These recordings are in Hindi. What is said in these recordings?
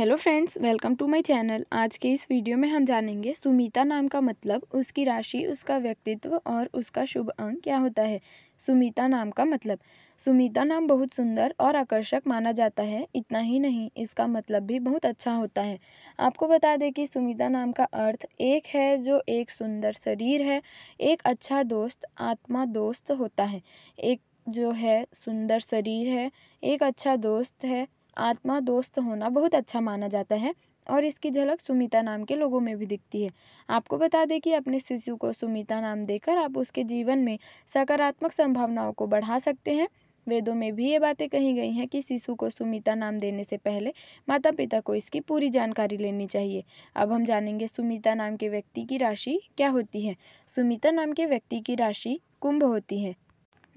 hello friends welcome to my channel आज के इस वीडियो में हम जानेंगे सुमिता नाम का मतलब उसकी राशि उसका व्यक्तित्व और उसका शुभ अंक क्या होता है सुमिता नाम का मतलब सुमिता नाम बहुत सुंदर और आकर्षक माना जाता है इतना ही नहीं इसका मतलब भी बहुत अच्छा होता है आपको बता दें कि सुमिता नाम का अर्थ एक है जो एक सुंदर शरीर है एक अच्छा दोस्त आत्मा दोस्त होता है एक जो है सुंदर शरीर है एक अच्छा दोस्त है आत्मा दोस्त होना बहुत अच्छा माना जाता है और इसकी झलक सुमिता नाम के लोगों में भी दिखती है आपको बता दें कि अपने शिशु को सुमिता नाम देकर आप उसके जीवन में सकारात्मक संभावनाओं को बढ़ा सकते हैं वेदों में भी ये बातें कही गई हैं कि शिशु को सुमिता नाम देने से पहले माता पिता को इसकी पूरी जानकारी लेनी चाहिए अब हम जानेंगे सुमिता नाम के व्यक्ति की राशि क्या होती है सुमिता नाम के व्यक्ति की राशि कुंभ होती है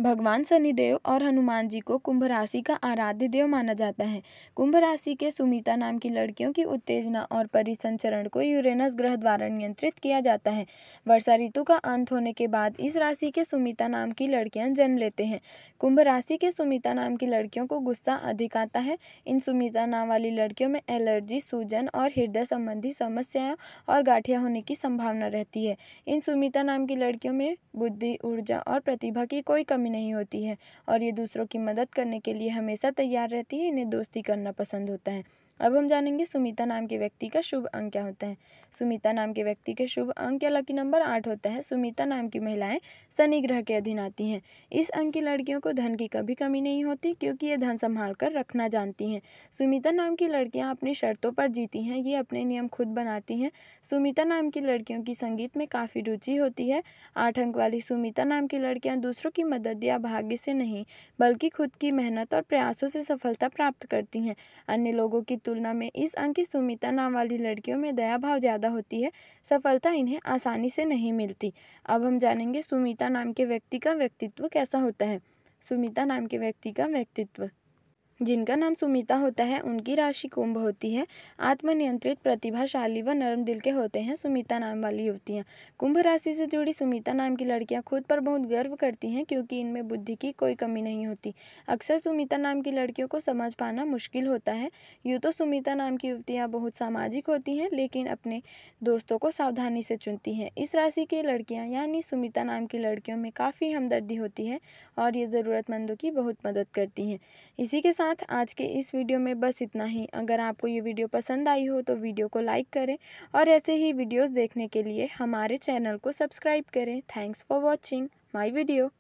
भगवान शनिदेव और हनुमान जी को कुंभ राशि का आराध्य देव माना जाता है कुंभ राशि के सुमिता नाम की लड़कियों की उत्तेजना और परिसंचरण को यूरेनस ग्रह द्वारा नियंत्रित किया जाता है वर्षा ऋतु का अंत होने के बाद इस राशि के सुमिता नाम की लड़कियां जन्म लेते हैं कुंभ राशि के सुमिता नाम की लड़कियों को गुस्सा अधिक आता है इन सुमिता नाम वाली लड़कियों में एलर्जी सूजन और हृदय संबंधी समस्याएं और गाठिया होने की संभावना रहती है इन सुमिता नाम की लड़कियों में बुद्धि ऊर्जा और प्रतिभा की कोई कमी कमी नहीं होती है और ये दूसरों की मदद करने के लिए हमेशा तैयार रहती है इन्हें दोस्ती करना पसंद होता है अब हम जानेंगे सुमिता नाम के व्यक्ति का शुभ अंक क्या होता है सुमिता नाम के व्यक्ति के शुभ अंक या लकी नंबर आठ होता है सुमिता नाम की महिलाएं शनि ग्रह के अधीन आती हैं इस अंक की लड़कियों को धन की कभी कमी नहीं होती क्योंकि ये धन संभाल कर रखना जानती हैं सुमिता नाम की लड़कियाँ अपनी शर्तों पर जीती हैं ये अपने नियम खुद बनाती हैं सुमिता नाम की लड़कियों की संगीत में काफ़ी रुचि होती है आठ अंक वाली सुमिता नाम की लड़कियाँ दूसरों की मदद या भाग्य से नहीं बल्कि खुद की मेहनत और प्रयासों से सफलता प्राप्त करती हैं अन्य लोगों की तुलना में इस अंक की सुमिता नाम वाली लड़कियों में दया भाव ज़्यादा होती है सफलता इन्हें आसानी से नहीं मिलती अब हम जानेंगे सुमिता नाम के व्यक्ति का व्यक्तित्व कैसा होता है सुमिता नाम के व्यक्ति का व्यक्तित्व जिनका नाम सुमिता होता है उनकी राशि कुंभ होती है आत्मनियंत्रित प्रतिभाशाली व नरम दिल के होते हैं सुमिता नाम वाली युवतियाँ कुंभ राशि से जुड़ी सुमिता नाम की लड़कियाँ खुद पर बहुत गर्व करती हैं क्योंकि इनमें बुद्धि की कोई कमी नहीं होती अक्सर सुमिता नाम की लड़कियों को समझ पाना मुश्किल होता है यूँ तो सुमिता नाम की युवतियाँ बहुत सामाजिक होती हैं लेकिन अपने दोस्तों को सावधानी से चुनती हैं इस राशि की लड़कियाँ यानी सुमिता नाम की लड़कियों में काफ़ी हमदर्दी होती है और ये ज़रूरतमंदों की बहुत मदद करती हैं इसी के साथ साथ आज के इस वीडियो में बस इतना ही अगर आपको ये वीडियो पसंद आई हो तो वीडियो को लाइक करें और ऐसे ही वीडियोस देखने के लिए हमारे चैनल को सब्सक्राइब करें thanks for watching my video